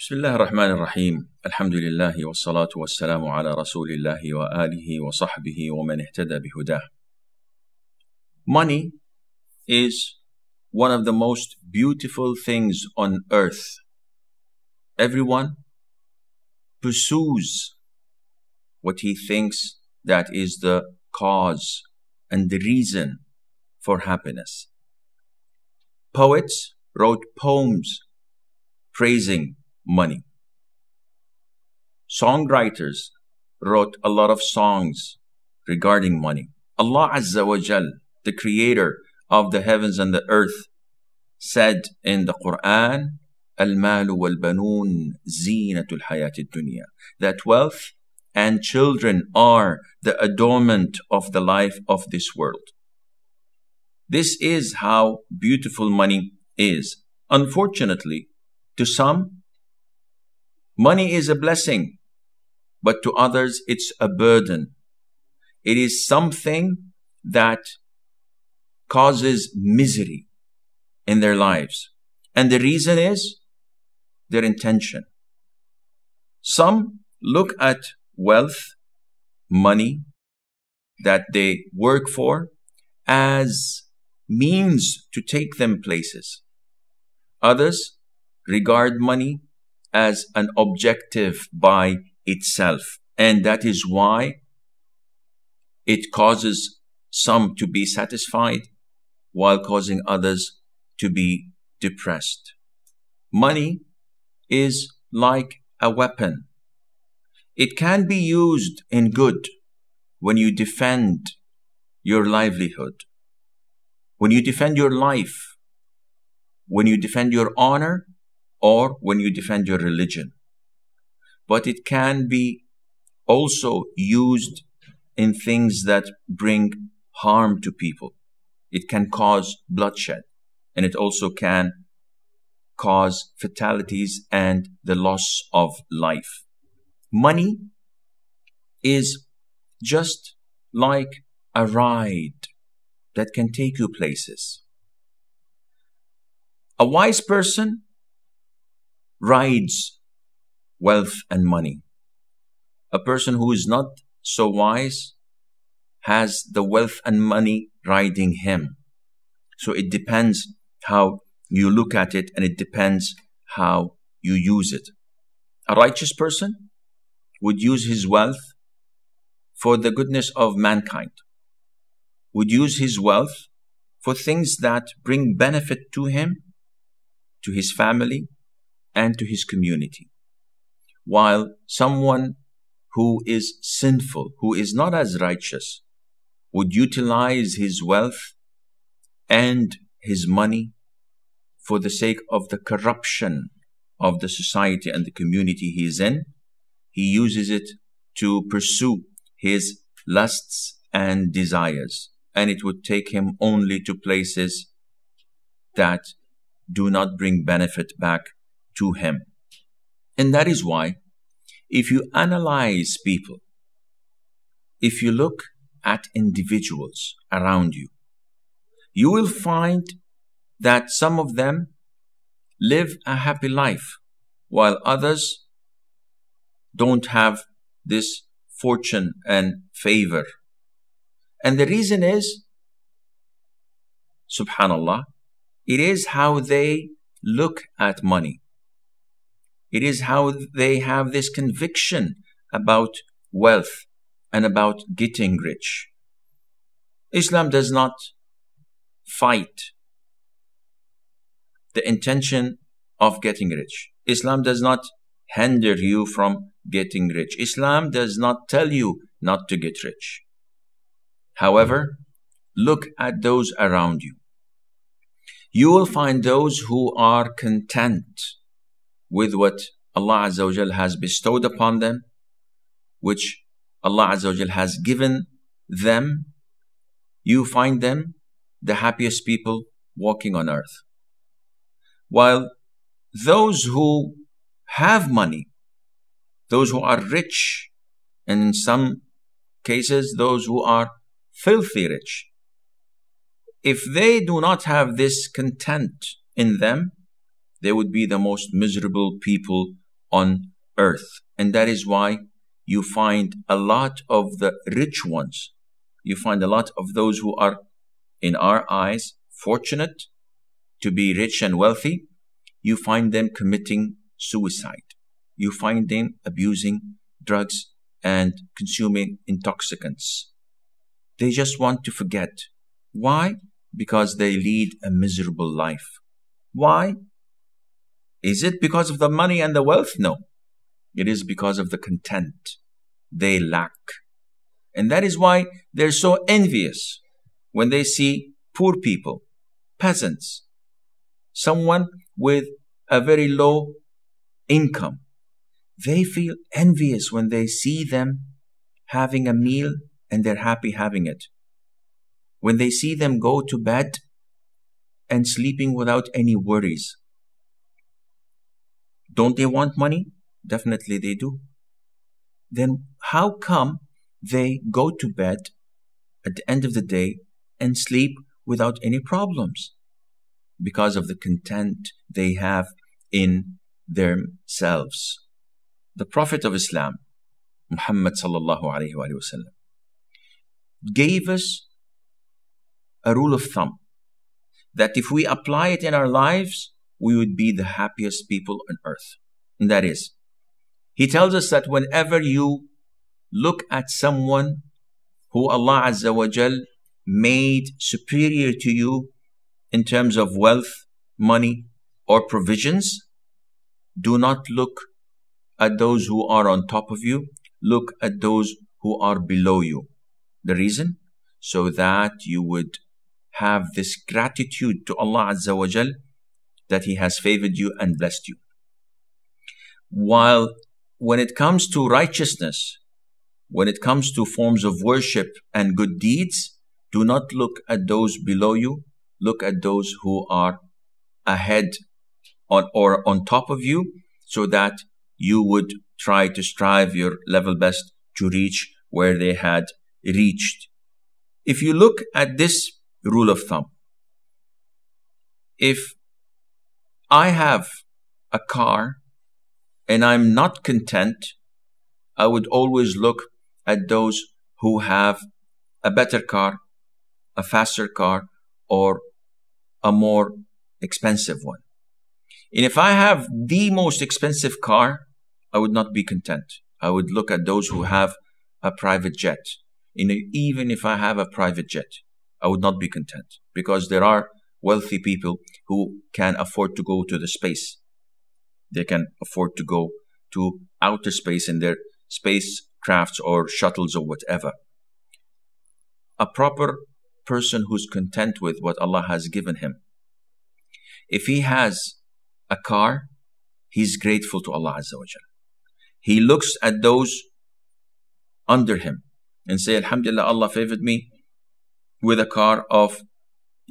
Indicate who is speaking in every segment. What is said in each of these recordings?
Speaker 1: بسم الله الرحمن الرحيم الحمد لله والصلاة والسلام على رسول الله وآله وصحبه ومن اهتدى بهداه Money is one of the most beautiful things on earth. Everyone pursues what he thinks that is the cause and the reason for happiness. Poets wrote poems praising money. Songwriters wrote a lot of songs regarding money. Allah Azza wa Jal, the creator of the heavens and the earth, said in the Quran, Al-malu wal-banun zinatul hayati dunya. That wealth and children are the adornment of the life of this world. This is how beautiful money is. Unfortunately, to some, Money is a blessing, but to others, it's a burden. It is something that causes misery in their lives. And the reason is their intention. Some look at wealth, money that they work for as means to take them places. Others regard money as an objective by itself. And that is why it causes some to be satisfied while causing others to be depressed. Money is like a weapon. It can be used in good when you defend your livelihood, when you defend your life, when you defend your honor, or when you defend your religion. But it can be also used in things that bring harm to people. It can cause bloodshed and it also can cause fatalities and the loss of life. Money is just like a ride that can take you places. A wise person rides wealth and money. A person who is not so wise has the wealth and money riding him. So it depends how you look at it and it depends how you use it. A righteous person would use his wealth for the goodness of mankind, would use his wealth for things that bring benefit to him, to his family, and to his community. While someone who is sinful, who is not as righteous, would utilize his wealth and his money for the sake of the corruption of the society and the community he is in. He uses it to pursue his lusts and desires, and it would take him only to places that do not bring benefit back to Him. And that is why, if you analyze people, if you look at individuals around you, you will find that some of them live a happy life while others don't have this fortune and favor. And the reason is, subhanallah, it is how they look at money. It is how they have this conviction about wealth and about getting rich. Islam does not fight the intention of getting rich. Islam does not hinder you from getting rich. Islam does not tell you not to get rich. However, look at those around you. You will find those who are content with what Allah Azza wa Jal has bestowed upon them, which Allah Azza wa Jal has given them, you find them the happiest people walking on earth. While those who have money, those who are rich, and in some cases, those who are filthy rich, if they do not have this content in them, they would be the most miserable people on earth. And that is why you find a lot of the rich ones. You find a lot of those who are, in our eyes, fortunate to be rich and wealthy. You find them committing suicide. You find them abusing drugs and consuming intoxicants. They just want to forget. Why? Because they lead a miserable life. Why? Is it because of the money and the wealth? No. It is because of the content they lack. And that is why they're so envious when they see poor people, peasants, someone with a very low income. They feel envious when they see them having a meal and they're happy having it. When they see them go to bed and sleeping without any worries. Don't they want money? Definitely they do. Then how come they go to bed at the end of the day and sleep without any problems? Because of the content they have in themselves. The Prophet of Islam, Muhammad sallallahu alayhi wa sallam, gave us a rule of thumb that if we apply it in our lives, we would be the happiest people on earth. And that is, he tells us that whenever you look at someone who Allah Azza wa Jal made superior to you in terms of wealth, money, or provisions, do not look at those who are on top of you. Look at those who are below you. The reason? So that you would have this gratitude to Allah Azza wa that He has favored you and blessed you. While when it comes to righteousness, when it comes to forms of worship and good deeds, do not look at those below you, look at those who are ahead on, or on top of you, so that you would try to strive your level best to reach where they had reached. If you look at this rule of thumb, if I have a car and I'm not content, I would always look at those who have a better car, a faster car, or a more expensive one. And if I have the most expensive car, I would not be content. I would look at those who have a private jet. And even if I have a private jet, I would not be content because there are wealthy people who can afford to go to the space. They can afford to go to outer space in their spacecrafts or shuttles or whatever. A proper person who's content with what Allah has given him. If he has a car, he's grateful to Allah Azza wa He looks at those under him and say, Alhamdulillah, Allah favored me with a car of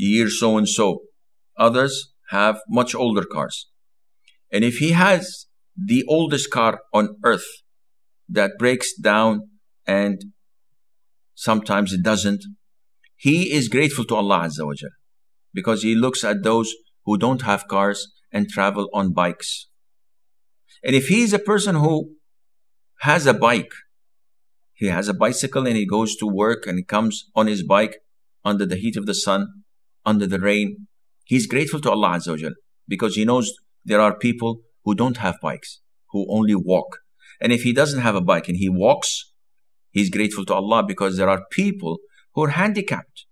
Speaker 1: year so and so. Others have much older cars. And if he has the oldest car on earth that breaks down and sometimes it doesn't, he is grateful to Allah Azza wa Jal because he looks at those who don't have cars and travel on bikes. And if he is a person who has a bike, he has a bicycle and he goes to work and he comes on his bike under the heat of the sun under the rain. He's grateful to Allah Azza wa because he knows there are people who don't have bikes, who only walk. And if he doesn't have a bike and he walks, he's grateful to Allah because there are people who are handicapped,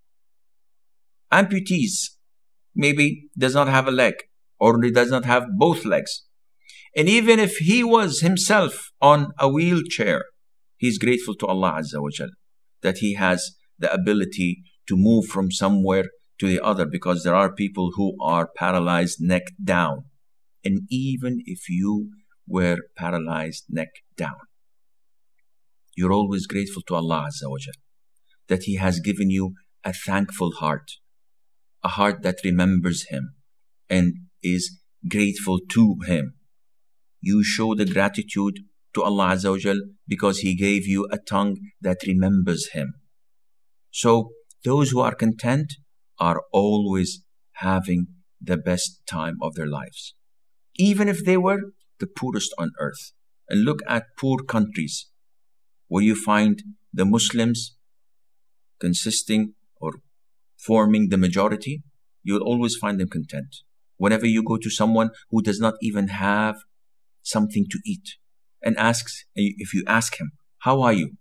Speaker 1: amputees, maybe does not have a leg or he does not have both legs. And even if he was himself on a wheelchair, he's grateful to Allah Azza wa that he has the ability to move from somewhere to the other because there are people who are paralyzed neck down. And even if you were paralyzed neck down, you're always grateful to Allah Azza wa that He has given you a thankful heart, a heart that remembers Him and is grateful to Him. You show the gratitude to Allah Azza wa because He gave you a tongue that remembers Him. So those who are content are always having the best time of their lives, even if they were the poorest on earth. And look at poor countries where you find the Muslims consisting or forming the majority, you'll always find them content. Whenever you go to someone who does not even have something to eat and asks, if you ask him, How are you?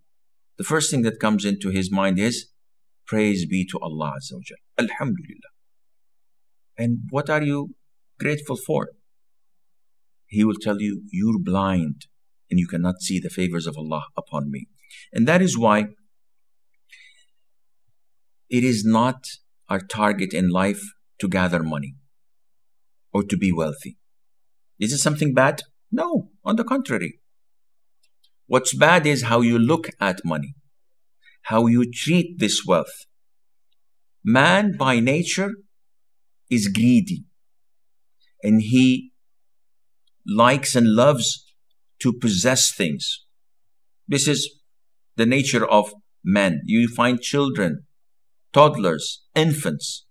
Speaker 1: the first thing that comes into his mind is, Praise be to Allah Azza wa Jal. Alhamdulillah. And what are you grateful for? He will tell you, you're blind and you cannot see the favors of Allah upon me. And that is why it is not our target in life to gather money or to be wealthy. Is it something bad? No, on the contrary. What's bad is how you look at money how you treat this wealth. Man by nature is greedy and he likes and loves to possess things. This is the nature of men. You find children, toddlers, infants,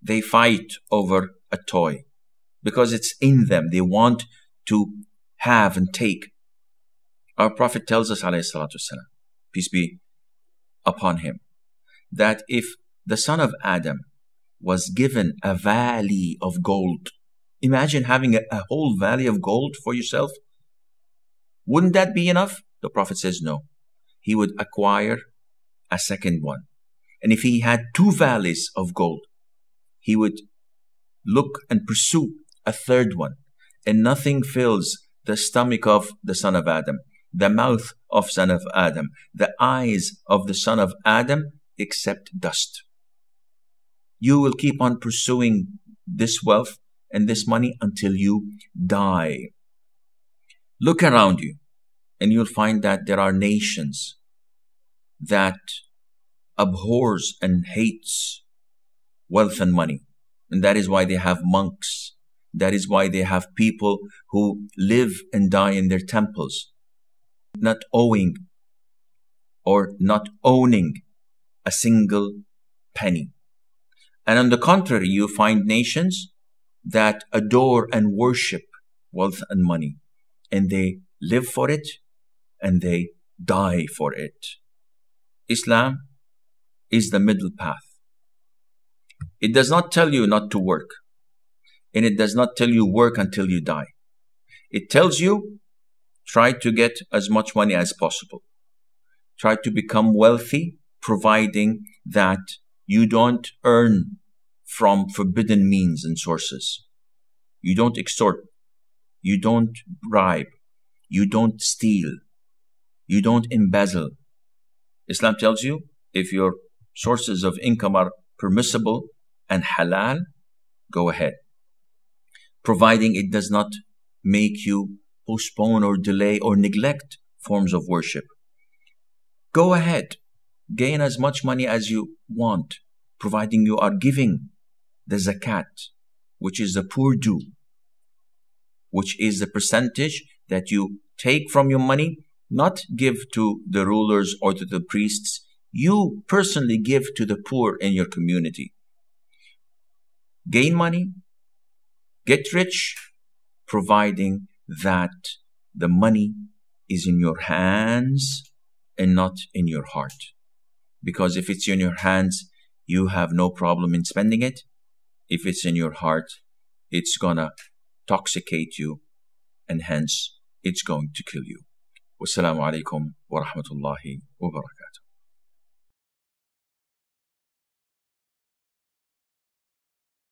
Speaker 1: they fight over a toy because it's in them. They want to have and take. Our Prophet tells us, peace be upon him. That if the son of Adam was given a valley of gold, imagine having a, a whole valley of gold for yourself. Wouldn't that be enough? The Prophet says no. He would acquire a second one. And if he had two valleys of gold, he would look and pursue a third one. And nothing fills the stomach of the son of Adam the mouth of son of Adam, the eyes of the son of Adam, except dust. You will keep on pursuing this wealth and this money until you die. Look around you and you'll find that there are nations that abhors and hates wealth and money. And that is why they have monks. That is why they have people who live and die in their temples not owing or not owning a single penny. And on the contrary, you find nations that adore and worship wealth and money, and they live for it and they die for it. Islam is the middle path. It does not tell you not to work, and it does not tell you work until you die. It tells you Try to get as much money as possible. Try to become wealthy, providing that you don't earn from forbidden means and sources. You don't extort. You don't bribe. You don't steal. You don't embezzle. Islam tells you if your sources of income are permissible and halal, go ahead. Providing it does not make you postpone or delay or neglect forms of worship. Go ahead, gain as much money as you want, providing you are giving the zakat, which is the poor due, which is the percentage that you take from your money, not give to the rulers or to the priests. You personally give to the poor in your community. Gain money, get rich, providing that the money is in your hands and not in your heart. Because if it's in your hands, you have no problem in spending it. If it's in your heart, it's gonna toxicate you and hence it's going to kill you. Wassalamu alaikum wa rahmatullahi wa barakatuh.